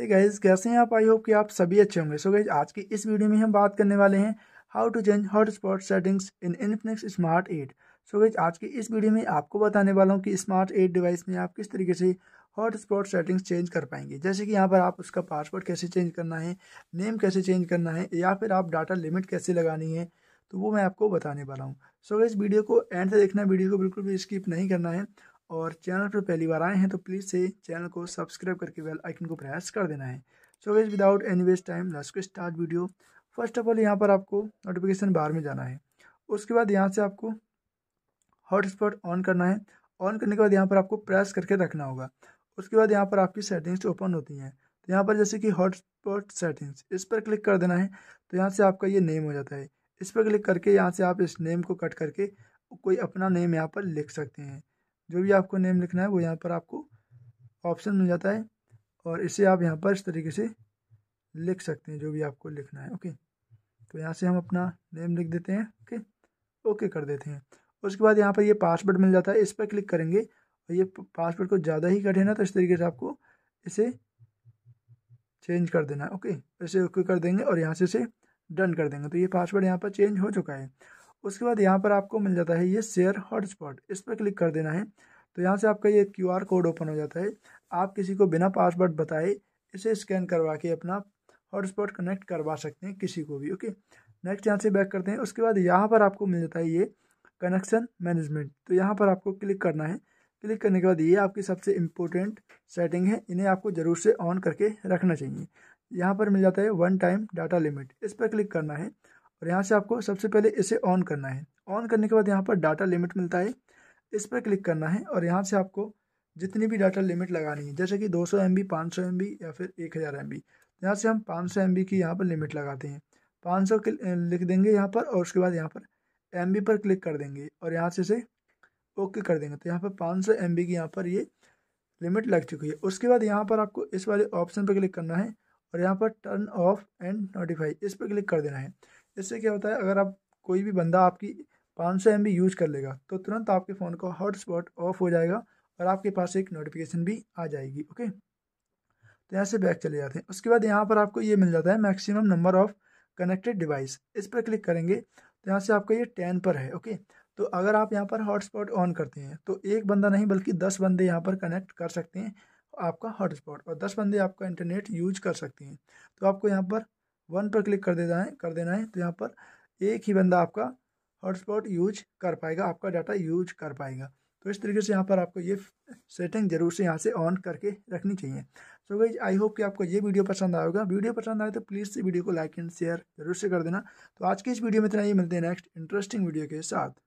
hey guys कैसे हैं आप आई होप कि आप सभी अच्छे होंगे सो so गाइज आज की इस वीडियो में हम बात करने वाले हैं how to change hotspot settings in Infinix smart eight so guys आज की इस वीडियो में आपको बताने वाला हूँ कि स्मार्ट एट डिवाइस में आप किस तरीके से हॉटस्पॉट सेटिंग्स चेंज कर पाएंगे जैसे कि यहाँ पर आप उसका पासवर्ड कैसे चेंज करना है नेम कैसे चेंज करना है या फिर आप डाटा लिमिट कैसे लगानी है तो वो मैं आपको बताने वाला हूँ सो so, वीडियो को एंड से देखना वीडियो को बिल्कुल भी स्किप नहीं करना है और चैनल पर पहली बार आए हैं तो प्लीज़ से चैनल को सब्सक्राइब करके बेल आइकन को प्रेस कर देना है so guys without any waste time लास्ट go start video first of all यहाँ पर आपको नोटिफिकेशन बार में जाना है उसके बाद यहाँ से आपको हॉटस्पॉट ऑन करना है ऑन करने के बाद यहाँ पर आपको प्रेस करके रखना होगा उसके बाद यहाँ पर आपकी सेटिंग्स ओपन तो होती हैं तो यहाँ पर जैसे कि हॉटस्पॉट सेटिंग्स इस पर क्लिक कर देना है तो यहाँ से आपका ये नेम हो जाता है इस पर क्लिक करके यहाँ से आप इस नेम को कट करके कोई अपना नेम यहाँ पर लिख सकते हैं जो भी आपको नेम लिखना है वो यहाँ पर आपको ऑप्शन मिल जाता है और इसे आप यहाँ पर इस तरीके से लिख सकते हैं जो भी आपको लिखना है ओके तो यहाँ से हम अपना नेम लिख देते हैं ओके ओके कर देते हैं उसके बाद यहाँ पर ये पासवर्ड मिल जाता है इस पर क्लिक करेंगे और ये पासवर्ड को ज़्यादा ही कठिन है तो इस तरीके से आपको इसे चेंज कर देना है ओके इसे ओके कर देंगे और यहाँ से इसे डन कर देंगे तो ये पासवर्ड यहाँ पर चेंज हो चुका है उसके बाद यहाँ पर आपको मिल जाता है ये शेयर हॉटस्पॉट इस पर क्लिक कर देना है तो यहाँ से आपका ये क्यू आर कोड ओपन हो जाता है आप किसी को बिना पासवर्ड बताए इसे स्कैन करवा के अपना हॉटस्पॉट कनेक्ट करवा सकते हैं किसी को भी ओके नेक्स्ट यहाँ से बैक करते हैं उसके बाद यहाँ पर आपको मिल जाता है ये कनेक्शन मैनेजमेंट तो यहाँ पर आपको क्लिक करना है क्लिक करने के बाद ये आपकी सबसे इम्पोर्टेंट सेटिंग है इन्हें आपको ज़रूर से ऑन करके रखना चाहिए यहाँ पर मिल जाता है वन टाइम डाटा लिमिट इस पर क्लिक करना है और यहाँ से आपको सबसे पहले इसे ऑन करना है ऑन करने के बाद यहाँ पर डाटा लिमिट मिलता है इस पर क्लिक करना है और यहाँ से आपको जितनी भी डाटा लिमिट लगानी है जैसे कि 200 एम बी पाँच सौ एम बी या फिर एक हज़ार एम बी यहाँ से हम 500 सौ एम बी की यहाँ पर लिमिट लगाते हैं 500 सौ लिख देंगे यहाँ पर और उसके बाद यहाँ पर एम बी पर क्लिक कर देंगे और यहाँ से इसे ओके कर देंगे तो यहाँ पर 500 सौ एम बी की यहाँ पर ये लिमिट लग चुकी है उसके बाद यहाँ पर आपको इस वाले ऑप्शन पर क्लिक करना है और यहाँ पर टर्न ऑफ एंड नोटिफाई इस पर क्लिक कर देना है इससे क्या होता है अगर आप कोई भी बंदा आपकी पाँच सौ एम यूज कर लेगा तो तुरंत आपके फ़ोन का हॉटस्पॉट ऑफ हो जाएगा और आपके पास एक नोटिफिकेशन भी आ जाएगी ओके तो यहाँ से बैक चले जाते हैं उसके बाद यहाँ पर आपको ये मिल जाता है maximum number of connected device इस पर क्लिक करेंगे तो यहाँ से आपका ये टेन पर है ओके तो अगर आप यहाँ पर हॉटस्पॉट ऑन करते हैं तो एक बंदा नहीं बल्कि दस बंदे यहाँ पर कनेक्ट कर सकते हैं आपका हॉटस्पॉट और दस बंदे आपका इंटरनेट यूज कर सकते हैं तो आपको यहाँ पर वन पर क्लिक कर देना है कर देना है तो यहाँ पर एक ही बंदा आपका हॉटस्पॉट यूज कर पाएगा आपका डाटा यूज कर पाएगा तो इस तरीके से यहाँ पर आपको ये सेटिंग जरूर से यहाँ से ऑन करके रखनी चाहिए सो गई आई होप कि आपको ये वीडियो पसंद आएगा वीडियो पसंद आए तो प्लीज़ वीडियो को लाइक एंड शेयर जरूर से कर देना तो आज की इस वीडियो में इतना ही मिलते हैं नेक्स्ट इंटरेस्टिंग वीडियो के साथ